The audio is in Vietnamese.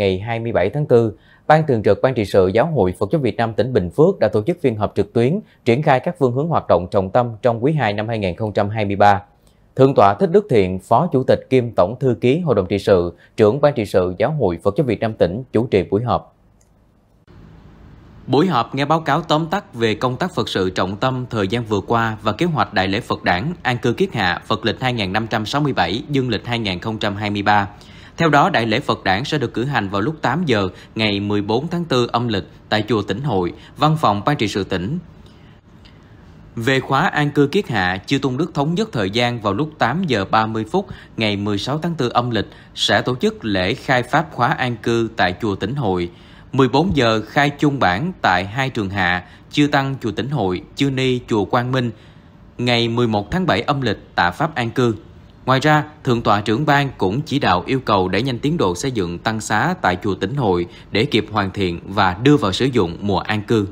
ngày 27 tháng 4, Ban Thường trực Ban trị sự Giáo hội Phật giáo Việt Nam tỉnh Bình Phước đã tổ chức phiên họp trực tuyến triển khai các phương hướng hoạt động trọng tâm trong quý 2 năm 2023. Thượng tọa Thích Đức Thiện, Phó Chủ tịch kiêm Tổng Thư ký Hội đồng trị sự, trưởng Ban trị sự Giáo hội Phật giáo Việt Nam tỉnh chủ trì buổi họp. Buổi họp nghe báo cáo tóm tắt về công tác Phật sự trọng tâm thời gian vừa qua và kế hoạch Đại lễ Phật đảng An cư Kiết Hạ Phật lịch 2567, Dương lịch 2023 theo đó, đại lễ Phật đản sẽ được cử hành vào lúc 8 giờ ngày 14 tháng 4 âm lịch tại chùa Tỉnh Hội, văn phòng ban trị sự tỉnh. Về khóa an cư kiết hạ, chư Tôn Đức thống nhất thời gian vào lúc 8 giờ 30 phút ngày 16 tháng 4 âm lịch sẽ tổ chức lễ khai pháp khóa an cư tại chùa Tỉnh Hội. 14 giờ khai chung bản tại hai trường hạ, chư Tăng chùa Tỉnh Hội, chư Ni chùa Quang Minh. Ngày 11 tháng 7 âm lịch tạ pháp an cư. Ngoài ra, Thượng tọa trưởng ban cũng chỉ đạo yêu cầu đẩy nhanh tiến độ xây dựng tăng xá tại chùa tỉnh Hội để kịp hoàn thiện và đưa vào sử dụng mùa an cư.